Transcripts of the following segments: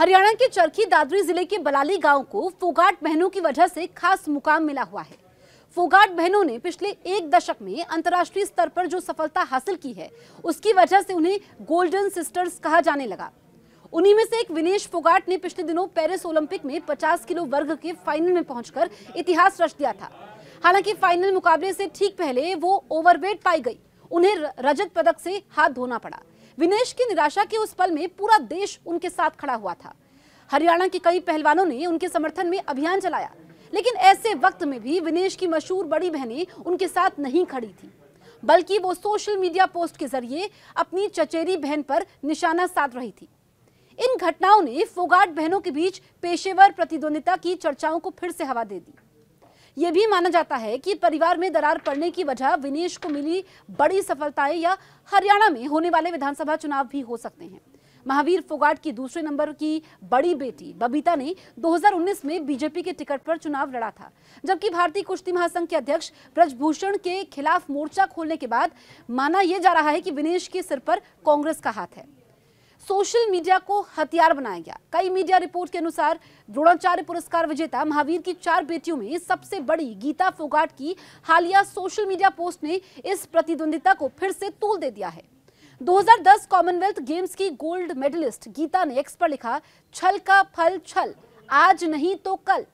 हरियाणा के चरखी दादरी जिले के बलाली गांव को फोगाट बहनों की वजह से खास मुकाम मिला हुआ है फोगाट बहनों ने पिछले एक दशक में अंतर्राष्ट्रीय स्तर पर जो सफलता हासिल की है उसकी वजह से उन्हें गोल्डन सिस्टर्स कहा जाने लगा उन्हीं में से एक विनेश फोगाट ने पिछले दिनों पेरिस ओलंपिक में 50 किलो वर्ग के फाइनल में पहुंचकर इतिहास रच दिया था हालांकि फाइनल मुकाबले से ठीक पहले वो ओवरवेट पाई गई उन्हें रजत पदक से हाथ धोना पड़ा विनेश की निराशा के उस पल में पूरा देश उनके साथ खड़ा हुआ था हरियाणा के कई पहलवानों ने उनके समर्थन में अभियान चलाया लेकिन ऐसे वक्त में भी विनेश की मशहूर बड़ी बहने उनके साथ नहीं खड़ी थी बल्कि वो सोशल मीडिया पोस्ट के जरिए अपनी चचेरी बहन पर निशाना साध रही थी इन घटनाओं ने फोगाट बहनों के बीच पेशेवर प्रतिद्वंदिता की चर्चाओं को फिर से हवा दे दी ये भी माना जाता है कि परिवार में दरार पड़ने की वजह विनेश को मिली बड़ी सफलताएं या हरियाणा में होने वाले विधानसभा चुनाव भी हो सकते हैं महावीर फोगाट की दूसरे नंबर की बड़ी बेटी बबीता ने 2019 में बीजेपी के टिकट पर चुनाव लड़ा था जबकि भारतीय कुश्ती महासंघ के अध्यक्ष ब्रजभूषण के खिलाफ मोर्चा खोलने के बाद माना यह जा रहा है कि विनेश के सिर पर कांग्रेस का हाथ है सोशल मीडिया को हथियार बनाया गया कई मीडिया रिपोर्ट के अनुसार द्रोणाचार्य पुरस्कार विजेता महावीर की चार बेटियों में सबसे बड़ी गीता फोगाट की हालिया सोशल मीडिया पोस्ट ने इस प्रतिद्वंदिता को फिर से तूल दे दिया है 2010 कॉमनवेल्थ गेम्स की गोल्ड मेडलिस्ट गीता ने एक्स पर लिखा छल का फल छल आज नहीं तो कल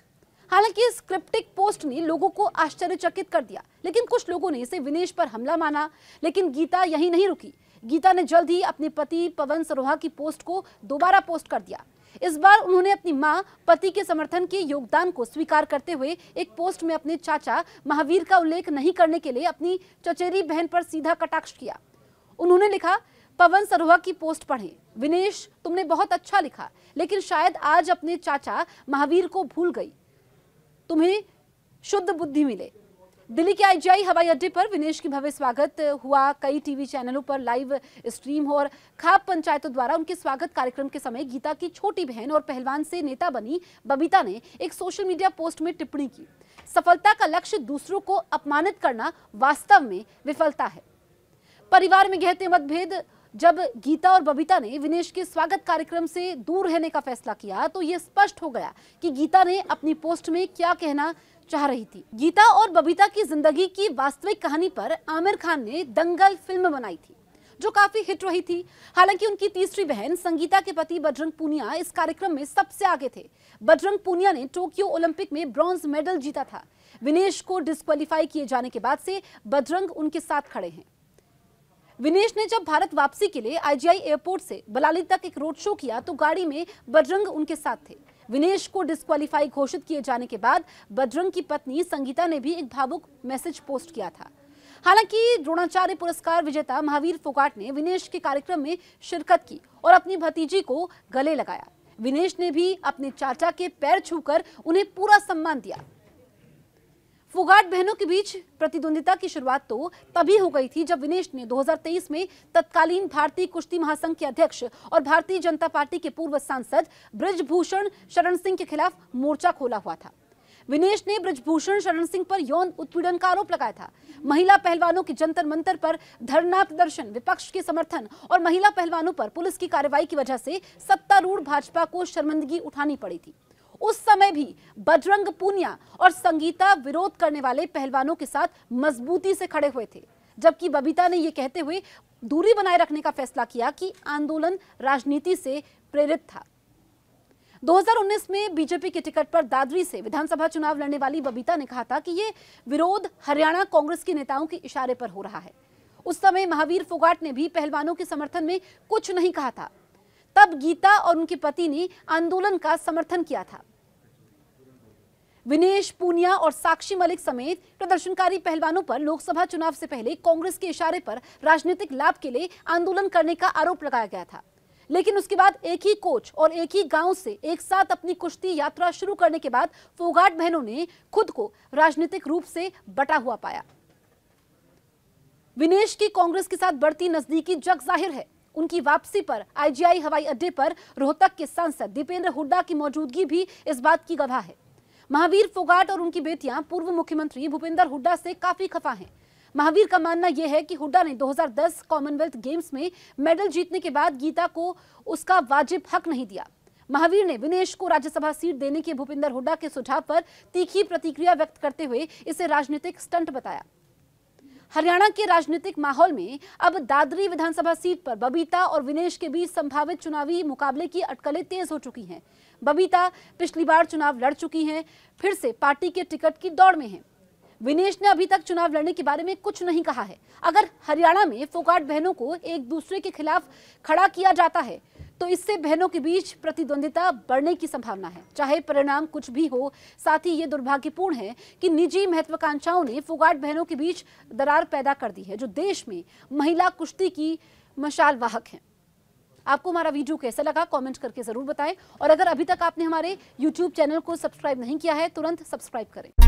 हालांकि इस क्रिप्टिक पोस्ट ने लोगों को आश्चर्यचकित कर दिया लेकिन कुछ लोगों ने इसे विनेश पर हमला माना लेकिन गीता यही नहीं रुकी गीता ने जल्द ही अपने पति पवन सरोहा की पोस्ट को दोबारा पोस्ट कर दिया इस बार उन्होंने अपनी मां पति के समर्थन के योगदान को स्वीकार करते हुए एक पोस्ट में अपने चाचा महावीर का उल्लेख नहीं करने के लिए अपनी चचेरी बहन पर सीधा कटाक्ष किया उन्होंने लिखा पवन सरोहा की पोस्ट पढ़ें विनेश तुमने बहुत अच्छा लिखा लेकिन शायद आज अपने चाचा महावीर को भूल गई तुम्हें शुद्ध बुद्धि मिले दिल्ली के आईजीआई हवाई अड्डे पर विनेश की भव्य स्वागत हुआ कई टीवी चैनलों पर लाइव स्ट्रीम और खाप पंचायतों द्वारा उनके स्वागत कार्यक्रम के समय गीता की छोटी बहन और पहलवान से नेता बनी बबीता ने एक सोशल मीडिया पोस्ट में टिप्पणी की सफलता का लक्ष्य दूसरों को अपमानित करना वास्तव में विफलता है परिवार में गहते मतभेद जब गीता और बबीता ने विनेश के स्वागत कार्यक्रम से दूर रहने का फैसला किया तो ये स्पष्ट हो गया कि गीता ने अपनी पोस्ट में क्या कहना चाह रही थी गीता और बबीता की जिंदगी की वास्तविक कहानी पर आमिर खान ने दंगल फिल्म बनाई थी जो काफी हिट रही थी हालांकि उनकी तीसरी बहन संगीता के पति बजरंग पूनिया इस कार्यक्रम में सबसे आगे थे बजरंग पूनिया ने टोक्यो ओलंपिक में ब्रॉन्ज मेडल जीता था विनेश को डिस्कालीफाई किए जाने के बाद से बजरंग उनके साथ खड़े हैं विनेश ने जब भारत वापसी के लिए आईजीआई एयरपोर्ट से बलाली तक एक रोड शो किया तो गाड़ी में बजरंग उनके साथ थे विनेश को डिस्कालीफाई घोषित किए जाने के बाद बजरंग की पत्नी संगीता ने भी एक भावुक मैसेज पोस्ट किया था हालांकि द्रोणाचार्य पुरस्कार विजेता महावीर फोगाट ने विनेश के कार्यक्रम में शिरकत की और अपनी भतीजी को गले लगाया विनेश ने भी अपने चाचा के पैर छूकर उन्हें पूरा सम्मान दिया फुगाट बहनों के बीच प्रतिद्वंदिता की शुरुआत तो तभी हो गई थी जब विनेश ने 2023 में तत्कालीन भारतीय कुश्ती महासंघ के अध्यक्ष और भारतीय जनता पार्टी के पूर्व सांसद ब्रजभूषण शरण सिंह के खिलाफ मोर्चा खोला हुआ था विनेश ने ब्रजभूषण शरण सिंह पर यौन उत्पीड़न का आरोप लगाया था महिला पहलवानों के जंतर मंतर पर धरना प्रदर्शन विपक्ष के समर्थन और महिला पहलवानों पर पुलिस की कार्रवाई की वजह से सत्तारूढ़ भाजपा को शर्मिंदगी उठानी पड़ी थी उस समय भी बजरंग पूनिया और संगीता विरोध करने वाले पहलवानों के साथ मजबूती से खड़े हुए थे जबकि बबीता ने यह कहते हुए दूरी बनाए रखने का फैसला किया कि आंदोलन राजनीति से प्रेरित था 2019 में बीजेपी के टिकट पर दादरी से विधानसभा चुनाव लड़ने वाली बबीता ने कहा था कि ये विरोध हरियाणा कांग्रेस के नेताओं के इशारे पर हो रहा है उस समय महावीर फोगाट ने भी पहलवानों के समर्थन में कुछ नहीं कहा था तब गीता और उनके पति ने आंदोलन का समर्थन किया था विनेश पूनिया और साक्षी मलिक समेत प्रदर्शनकारी पहलवानों पर लोकसभा चुनाव से पहले कांग्रेस के इशारे पर राजनीतिक लाभ के लिए आंदोलन करने का आरोप लगाया गया था लेकिन उसके बाद एक ही कोच और एक ही गांव से एक साथ अपनी कुश्ती यात्रा शुरू करने के बाद फोगाट बहनों ने खुद को राजनीतिक रूप से बटा हुआ पाया विनेश की कांग्रेस के साथ बढ़ती नजदीकी जग जाहिर है उनकी वापसी पर आईजीआई हवाई अड्डे पर रोहतक के सांसद दीपेंद्र हुड्डा की मौजूदगी भी इस बात की गवाह है महावीर फोगाट और उनकी बेटियां पूर्व मुख्यमंत्री भूपेंद्र हुड्डा से काफी खफा हैं महावीर का मानना यह है कि हुड्डा ने 2010 कॉमनवेल्थ गेम्स में मेडल जीतने के बाद गीता को उसका वाजिब हक नहीं दिया महावीर ने विनेश को राज्यसभा सीट देने के भूपेंद्र हुड्डा के सुझाव पर तीखी प्रतिक्रिया व्यक्त करते हुए इसे राजनीतिक स्टंट बताया हरियाणा के राजनीतिक माहौल में अब दादरी विधानसभा सीट पर बबीता और विनेश के बीच संभावित चुनावी मुकाबले की अटकलें तेज हो चुकी हैं बबीता पिछली बार चुनाव लड़ चुकी हैं फिर से पार्टी के टिकट की दौड़ में हैं विनेश ने अभी तक चुनाव लड़ने के बारे में कुछ नहीं कहा है अगर हरियाणा में फोकाट बहनों को एक दूसरे के खिलाफ खड़ा किया जाता है तो इससे बहनों के बीच प्रतिद्वंदिता बढ़ने की संभावना है चाहे परिणाम कुछ भी हो साथ ही ये दुर्भाग्यपूर्ण है कि निजी महत्वाकांक्षाओं ने फुगाट बहनों के बीच दरार पैदा कर दी है जो देश में महिला कुश्ती की मशाल वाहक है आपको हमारा वीडियो कैसा लगा कमेंट करके जरूर बताएं और अगर अभी तक आपने हमारे यूट्यूब चैनल को सब्सक्राइब नहीं किया है तुरंत सब्सक्राइब करें